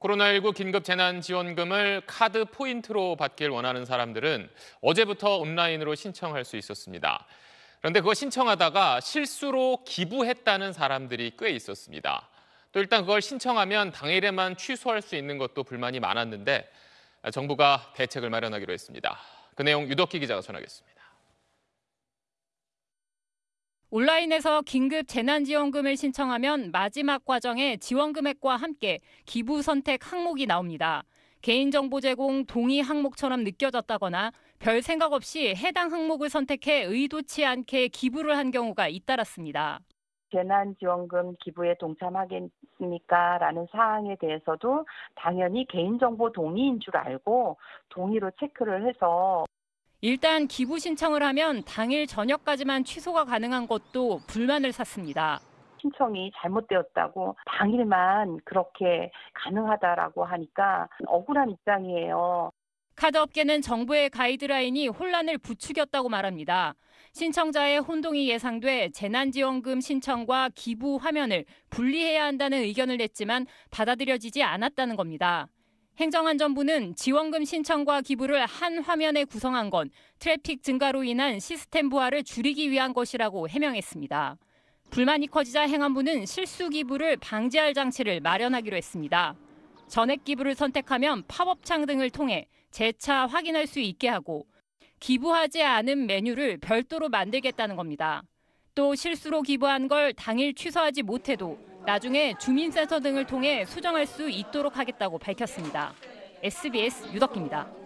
코로나19 긴급재난지원금을 카드 포인트로 받길 원하는 사람들은 어제부터 온라인으로 신청할 수 있었습니다. 그런데 그거 신청하다가 실수로 기부했다는 사람들이 꽤 있었습니다. 또 일단 그걸 신청하면 당일에만 취소할 수 있는 것도 불만이 많았는데 정부가 대책을 마련하기로 했습니다. 그 내용 유덕기 기자가 전하겠습니다. 온라인에서 긴급 재난지원금을 신청하면 마지막 과정에 지원금액과 함께 기부 선택 항목이 나옵니다. 개인정보 제공 동의 항목처럼 느껴졌다거나 별 생각 없이 해당 항목을 선택해 의도치 않게 기부를 한 경우가 잇따랐습니다. 재난지원금 기부에 동참하겠습니까? 라는 사항에 대해서도 당연히 개인정보 동의인 줄 알고 동의로 체크를 해서 일단 기부 신청을 하면 당일 저녁까지만 취소가 가능한 것도 불만을 샀습니다. 신청이 잘못되었다고 당일만 그렇게 가능하다라고 하니까 억울한 입장이에요. 카드 업계는 정부의 가이드라인이 혼란을 부추겼다고 말합니다. 신청자의 혼동이 예상돼 재난지원금 신청과 기부 화면을 분리해야 한다는 의견을 냈지만 받아들여지지 않았다는 겁니다. 행정안전부는 지원금 신청과 기부를 한 화면에 구성한 건 트래픽 증가로 인한 시스템 부하를 줄이기 위한 것이라고 해명했습니다. 불만이 커지자 행안부는 실수 기부를 방지할 장치를 마련하기로 했습니다. 전액 기부를 선택하면 팝업창 등을 통해 재차 확인할 수 있게 하고 기부하지 않은 메뉴를 별도로 만들겠다는 겁니다. 또 실수로 기부한 걸 당일 취소하지 못해도 나중에 주민센터 등을 통해 수정할 수 있도록 하겠다고 밝혔습니다. SBS 유덕기입니다.